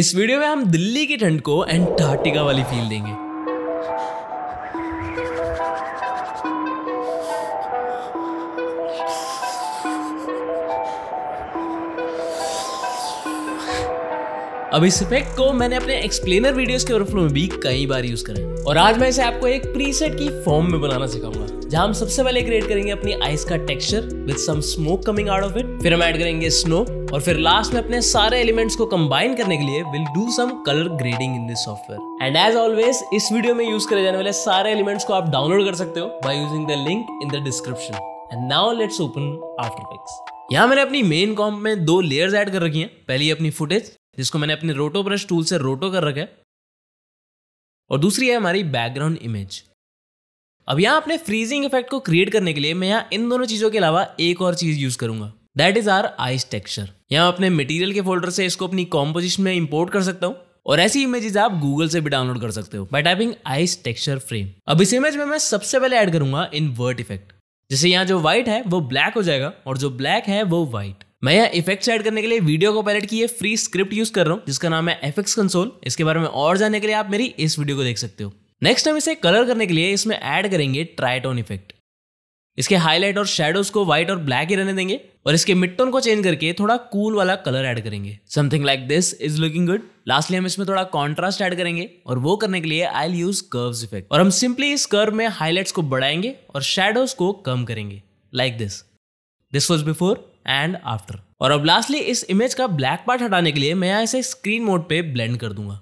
इस वीडियो में हम दिल्ली की ठंड को एंटार्क्टिका वाली फील देंगे अब इस इफेक्ट को मैंने अपने एक्सप्लेनर वीडियोस के ओवरफ्लो में भी कई बार यूज करा है और आज मैं इसे आपको एक प्रीसेट की फॉर्म में बनाना सिखाऊंगा जहां हम सबसे पहले क्रिएट करेंगे अपनी आइस का texture with some smoke coming out of it फिर हम ऐड करेंगे स्नो और फिर लास्ट में अपने सारे एलिमेंट्स को कंबाइन करने के लिए will do some colour grading in this software and as always इस वीडियो में यूज करे जाने वाले सारे एलिमेंट्स को आप डाउनलोड कर सकते हो by using the link in the description and now let's open After Effects यहाँ मैंने अपनी मेन कॉम में दो लेयर्स ऐड कर रखी हैं पहली अपनी फुटेज जिसको मैंने अपने रोटो ब्रश टूल से रोटो कर रखा है और दूसरी है हमारी बैकग्राउंड इमेज अब यहाँ अपने फ्रीजिंग इफेक्ट को क्रिएट करने के लिए मैं यहाँ इन दोनों चीज़ों के अलावा एक और चीज़ यूज़ करूंगा that is our ice texture यहाँ अपने मटेरियल के फोल्डर से इसको अपनी कॉम्पोजिशन में इंपोर्ट कर सकता हूं और ऐसी इमेजेस आप गूगल से भी डाउनलोड कर सकते हो by typing ice texture frame अब इस इमेज में मैं सबसे पहले ऐड करूंगा इनवर्ट इफेक्ट जैसे यहाँ जो व्हाइट है वो ब्लैक हो जाएगा और जो ब्लैक है वो व्हाइट मैं यहाँ इफेक्ट्स ऐड करने के लिए वीडियो को पायलट की ये फ्री स्क्रिप्ट यूज कर रहा हूँ जिसका नाम है एफेक्स कंसोल इसके बारे में और जानने के लिए आप मेरी इस वीडियो को देख सकते हो नेक्स्ट हम इसे कलर करने के लिए इसमें ऐड करेंगे ट्राइटोन इफेक्ट इसके हाईलाइट और शेडोज को व्हाइट और ब्लैक ही रहने देंगे और इसके मिट्टोन को चेंज करके थोड़ा कूल cool वाला कलर ऐड करेंगे something like this is looking good lastly हम इसमें थोड़ा कॉन्ट्रास्ट ऐड करेंगे और वो करने के लिए आई यूज कर्व्स इफेक्ट और हम सिंपली इस कर्व में हाईलाइट्स को बढ़ाएंगे और शेडोज को कम करेंगे like this this was before and after और अब लास्टली इस इमेज का ब्लैक पार्ट हटाने के लिए मैं यहाँ इसे स्क्रीन मोड पे ब्लेंड कर दूंगा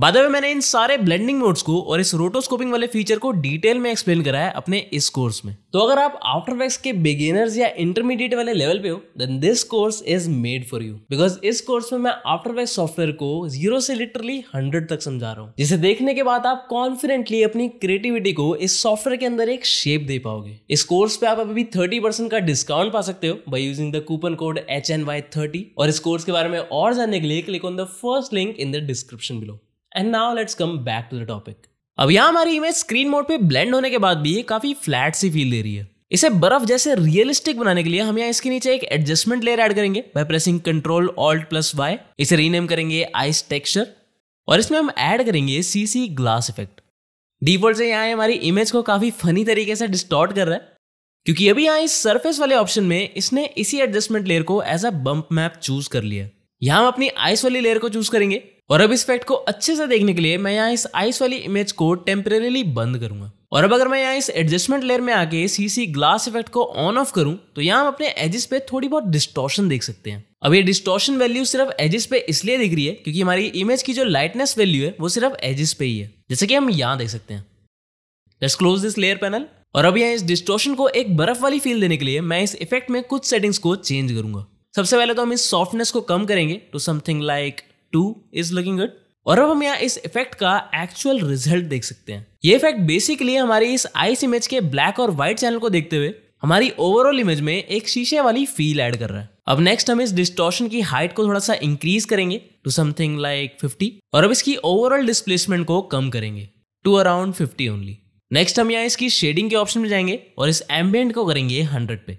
बाद में मैंने इन सारे ब्लेंडिंग मोड्स को और इस रोटोस्कोपिंग वाले फीचर को डिटेल में एक्सप्लेन करा है अपने इस कोर्स में तो अगर आप आफ्टर वैक्स के बिगिनर्स या इंटरमीडिएट वाले लेवल पे हो then this course is made for you because इस कोर्स में मैं आफ्टर वैक्स सॉफ्टवेयर को जीरो से लिटरली हंड्रेड तक समझा रहा हूँ जिसे देखने के बाद आप कॉन्फिडेंटली अपनी क्रिएटिविटी को इस सॉफ्टवेयर के अंदर एक शेप दे पाओगे इस कोर्स पे आप अभी थर्टी परसेंट का डिस्काउंट पा सकते हो by using the coupon code H N Y thirty और इस कोर्स के बारे में और जानने के लिए click on the first link in the description below and now let's come back to the topic अब यहाँ हमारी इमेज स्क्रीन मोड पे ब्लेंड होने के बाद भी ये काफी फ्लैट सी फील दे रही है इसे बर्फ जैसे रियलिस्टिक बनाने के लिए हम यहाँ इसके नीचे एक एडजस्टमेंट लेयर ऐड करेंगे by pressing control alt plus Y इसे रीनेम करेंगे आइस टेक्सचर और इसमें हम ऐड करेंगे सीसी ग्लास इफेक्ट डिफॉल्ट से यहाँ हमारी इमेज को काफी फनी तरीके से डिस्टॉर्ट कर रहा है क्योंकि अभी यहाँ इस सरफेस वाले ऑप्शन में इसने इसी एडजस्टमेंट लेयर को as a bump map choose कर लिया यहाँ हम अपनी आइस वाली लेयर को चूज करेंगे और अब इस फैक्ट को अच्छे से देखने के लिए मैं यहाँ इस आइस वाली इमेज को टेम्परेली बंद करूंगा और अब अगर मैं यहाँ इस एडजस्टमेंट लेयर में आके सीसी ग्लास इफेक्ट को ऑन ऑफ करूं तो यहाँ हम अपने एजिस पे थोड़ी बहुत डिस्टॉर्शन देख सकते हैं अब ये डिस्टॉर्शन वैल्यू सिर्फ एजिस पे इसलिए दिख रही है क्योंकि हमारी इमेज की जो लाइटनेस वैल्यू है वो सिर्फ एजिस पे ही है जैसे कि हम यहाँ देख सकते हैं let's close this layer panel और अब यहाँ इस डिस्टॉर्शन को एक बर्फ वाली फील देने के लिए मैं इस इफेक्ट में कुछ सेटिंग्स को चेंज करूंगा सबसे पहले तो हम इस सॉफ्टनेस को कम करेंगे to something like two is looking good और अब हम यहाँ इस इफेक्ट का एक्चुअल रिजल्ट देख सकते हैं ये इफेक्ट बेसिकली हमारी इस आइस इमेज के ब्लैक और व्हाइट चैनल को देखते हुए हमारी ओवरऑल इमेज में एक शीशे वाली फील ऐड कर रहा है अब नेक्स्ट हम इस डिस्टोशन की हाइट को थोड़ा सा इंक्रीज करेंगे टू समथिंग लाइक 50 और अब इसकी ओवरऑल डिस्प्लेसमेंट को कम करेंगे टू अराउंड 50 ओनली नेक्स्ट हम यहाँ इसकी शेडिंग के ऑप्शन में जाएंगे और इस एम्बियंट को करेंगे 100 पे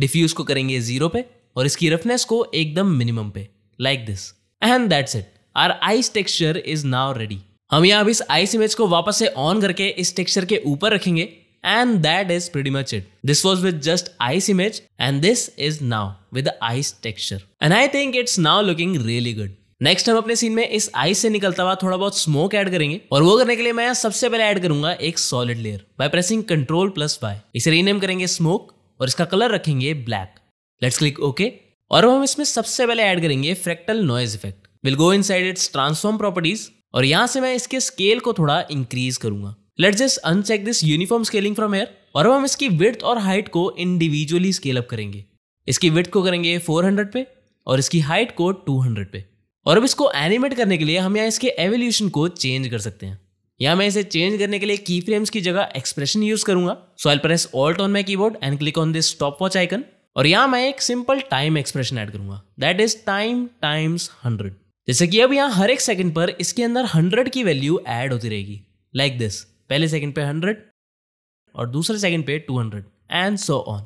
डिफ्यूज को करेंगे जीरो पे और इसकी रफनेस को एकदम मिनिमम पे like like this and that's it our ice texture is now ready हम यहाँ अब इस आइस इमेज को वापस से ऑन करके इस टेक्सचर के ऊपर रखेंगे and that is pretty much it this was with just ice image and this is now with ice texture and I think it's now looking really good next हम अपने सीन में इस ice से निकलता हुआ थोड़ा बहुत स्मोक ऐड करेंगे और वो करने के लिए मैं सबसे पहले ऐड करूंगा एक solid layer by pressing control plus Y इसे रीनेम करेंगे स्मोक और इसका कलर रखेंगे ब्लैक लेट्स क्लिक ओके और अब हम इसमें सबसे पहले ऐड करेंगे fractal noise effect will go inside its transform properties और यहाँ से मैं इसके स्केल को थोड़ा इंक्रीज करूंगा let just uncheck this uniform scaling from here और अब हम इसकी विथ और हाइट को इंडिविजुअली स्केल अप करेंगे इसकी विथ को करेंगे 400 पे और इसकी हाइट को 200 पे और अब इसको एनिमेट करने के लिए हम यहाँ इसके एवोल्यूशन को चेंज कर सकते हैं यहाँ मैं इसे चेंज करने के लिए की फ्रेम्स की जगह एक्सप्रेशन यूज करूंगा so I press alt on my keyboard and click on this stopwatch icon और यहां मैं एक सिंपल टाइम एक्सप्रेशन ऐड करूंगा that is time times hundred जैसे कि अब यहां हर एक सेकंड पर इसके अंदर हंड्रेड की वैल्यू ऐड होती रहेगी लाइक like दिस पहले सेकंड पे हंड्रेड और दूसरे सेकंड पे two hundred and so on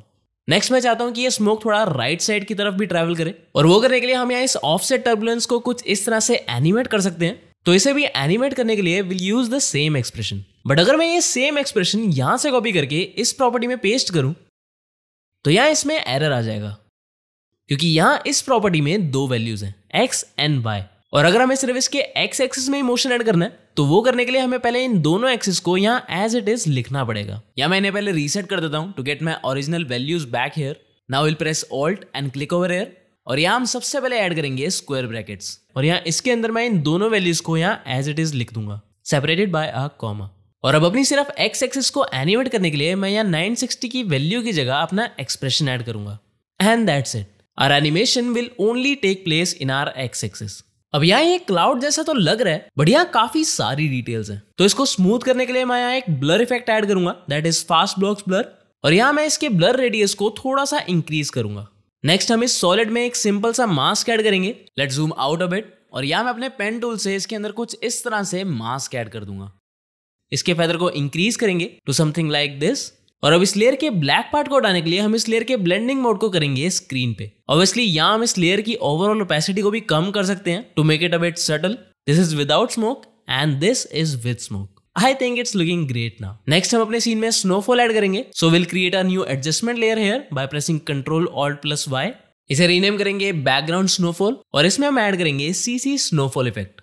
next मैं चाहता हूं कि ये स्मोक थोड़ा राइट right साइड की तरफ भी ट्रेवल करे और वो करने के लिए हम यहाँ इस ऑफसेट टर्बुलेंस को कुछ इस तरह से एनिमेट कर सकते हैं तो इसे भी एनिमेट करने के लिए will use the same expression but अगर मैं ये सेम एक्सप्रेशन यहाँ से कॉपी करके इस प्रॉपर्टी में पेस्ट करूं तो यहां इसमें एरर आ जाएगा क्योंकि यहां इस प्रॉपर्टी में दो वैल्यूज हैं एक्स एंड वाई और अगर हमें सिर्फ इसके एक्स एक्सिस में इमोशन ऐड करना है तो वो करने के लिए हमें पहले इन दोनों एक्सिस को यहाँ एज इट इज लिखना पड़ेगा या मैं इन्हें पहले रीसेट कर देता हूँ to get my original values back here now will press alt and click over here और यहाँ हम सबसे पहले ऐड करेंगे स्क्वायर ब्रैकेट्स और यहाँ इसके अंदर मैं इन दोनों वैल्यूज को यहाँ एज इट इज लिख दूंगा सेपरेटेड बाय अ कॉमा और अब अपनी सिर्फ एक्स एक्सिस को एनिमेट करने के लिए मैं यहाँ 960 की वैल्यू की जगह अपना एक्सप्रेशन ऐड करूंगा and that's it our animation will only take place in our X axis अब यहाँ ये क्लाउड जैसा तो लग रहा है बट यहाँ काफी सारी डिटेल्स हैं तो इसको स्मूथ करने के लिए मैं यहाँ एक ब्लर इफेक्ट ऐड करूंगा that is fast blocks blur और यहाँ मैं इसके ब्लर रेडियस को थोड़ा सा इंक्रीज करूंगा नेक्स्ट हम इस सॉलिड में एक सिंपल सा मास्क ऐड करेंगे let zoom out a bit और यहाँ मैं अपने पेन टूल से इसके अंदर कुछ इस तरह से मास्क ऐड कर दूंगा इसके फेदर को इंक्रीज करेंगे टू समथिंग लाइक दिस और अब इस लेयर के ब्लैक पार्ट को हटाने के लिए हम इस लेयर के ब्लेंडिंग मोड को करेंगे स्क्रीन पे ऑब्वियसली यहाँ हम इस लेयर की ओवरऑल ओपेसिटी को भी कम कर सकते हैं to make it a bit subtle this is without smoke and this is with smoke I think it's looking great now next हम अपने सीन में स्नोफॉल ऐड करेंगे so will create a new adjustment layer here by pressing control alt plus Y इसे rename करेंगे background snowfall और इसमें हम add करेंगे सीसी स्नोफॉल इफेक्ट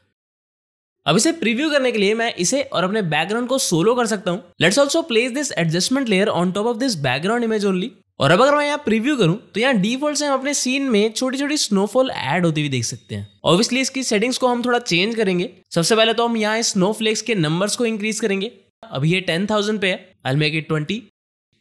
अब इसे प्रीव्यू करने के लिए मैं इसे और अपने बैकग्राउंड को सोलो कर सकता हूँ let's also place this adjustment layer on top of this background image only और अब अगर मैं यहाँ प्रीव्यू करूँ तो यहाँ डिफॉल्ट से हम अपने सीन में छोटी छोटी स्नोफॉल ऐड होती हुई देख सकते हैं ऑब्वियसली इसकी सेटिंग्स को हम थोड़ा चेंज करेंगे सबसे पहले तो हम यहाँ स्नोफ्लेक्स के नंबर्स को इंक्रीज करेंगे अभी ये टेन थाउजेंड पे है आई मेक इट ट्वेंटी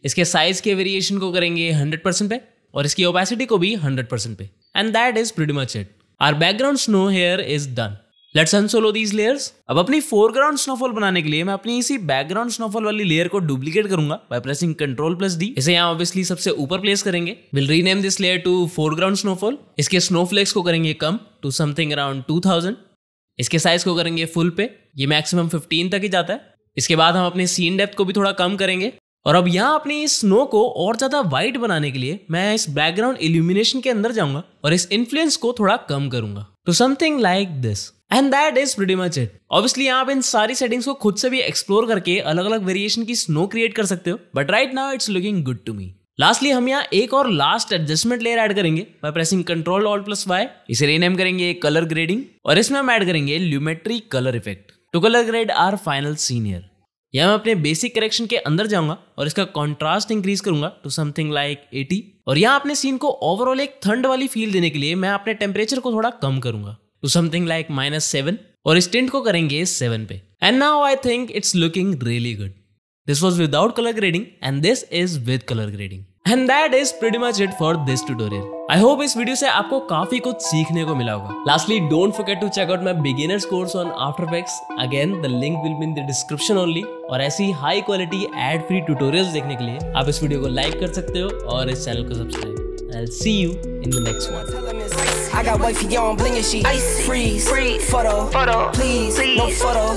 इसके साइज के वेरिएशन को करेंगे हंड्रेड परसेंट पे और इसकी ओपेसिटी को भी हंड्रेड परसेंट पे and that is pretty much it our background snow here is done let's unsolo these layers अब अपनी फोरग्राउंड स्नोफॉल बनाने के लिए मैं अपनी इसी बैकग्राउंड स्नोफॉल वाली लेयर को डुप्लीकेट करूंगा by pressing control plus D इसे यहाँ ऑब्वियसली सबसे ऊपर प्लेस करेंगे will rename this layer to foreground snowfall इसके स्नोफ्लेक्स को करेंगे कम टू समथिंग अराउंड टू इसके साइज को करेंगे फुल पे ये मैक्सिमम फिफ्टीन तक ही जाता है इसके बाद हम अपने सीन डेप्थ को भी थोड़ा कम करेंगे और अब यहाँ अपनी स्नो को और ज़्यादा व्हाइट बनाने के लिए मैं इस बैकग्राउंड इल्यूमिनेशन के अंदर जाऊंगा और इस इन्फ्लुएंस को थोड़ा कम करूंगा to something like this and that is pretty much it obviously आप इन सारी सेटिंग्स को खुद से भी एक्सप्लोर करके अलग अलग वेरिएशन की स्नो क्रिएट कर सकते हो but right now it's looking good to me lastly हम यहाँ एक और लास्ट एडजस्टमेंट लेयर ऐड करेंगे by pressing control alt plus Y इसे रीनेम करेंगे कलर ग्रेडिंग और इसमें हम ऐड करेंगे Lumetri colour effect to colour grade our final senior यहाँ मैं अपने बेसिक करेक्शन के अंदर जाऊंगा और इसका कॉन्ट्रास्ट इंक्रीज करूंगा टू समथिंग लाइक 80 और यहाँ अपने सीन को ओवरऑल एक ठंड वाली फील देने के लिए मैं अपने टेम्परेचर को थोड़ा कम करूंगा to something like minus seven और इस टिंट को करेंगे सेवन पे and now I think it's looking really good this was without colour grading and this is with colour grading and that is pretty much it for this tutorial I hope इस video से आपको काफी कुछ सीखने को मिला होगा lastly don't forget to check out my beginners course on After Effects again the link will be in the description only और ऐसी high quality ad free tutorials देखने के लिए आप इस वीडियो को लाइक कर सकते हो और इस चैनल को subscribe I see you in the next one I got wifey on and she ice freeze photo photo please no photo